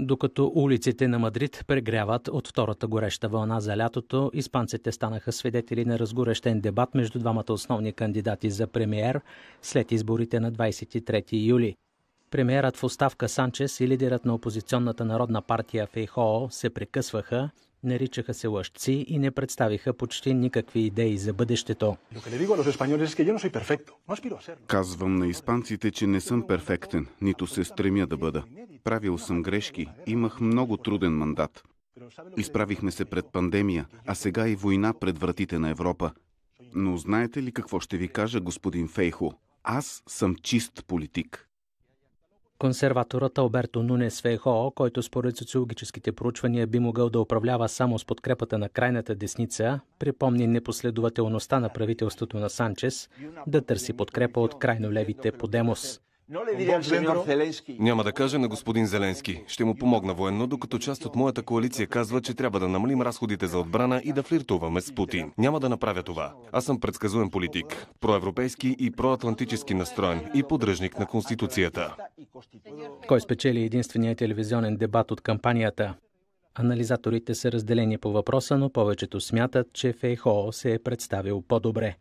Докато улиците на Мадрид прегряват от втората гореща вълна за лятото, испанците станаха свидетели на разгорещен дебат между двамата основни кандидати за премиер след изборите на 23 юли. Премиерът в оставка Санчес и лидерът на опозиционната народна партия Фейхоо се прекъсваха, Наричаха се лъжци и не представиха почти никакви идеи за бъдещето. Казвам на испанците, че не съм перфектен, нито се стремя да бъда. Правил съм грешки, имах много труден мандат. Изправихме се пред пандемия, а сега и война пред вратите на Европа. Но знаете ли какво ще ви кажа, господин Фейхо? Аз съм чист политик. Консерваторът Алберто Нунес Фейхоо, който според социологическите проучвания би могъл да управлява само с подкрепата на крайната десница, припомни непоследователността на правителството на Санчес да търси подкрепа от крайно левите по Демос. Няма да кажа на господин Зеленски. Ще му помогна военно, докато част от моята коалиция казва, че трябва да намалим разходите за отбрана и да флиртуваме с Путин. Няма да направя това. Аз съм предсказуем политик, проевропейски и проатлантически настроен и поддръжник на Конституцията. Кой спечели единствения телевизионен дебат от кампанията? Анализаторите са разделени по въпроса, но повечето смятат, че Фейхо се е представил по-добре.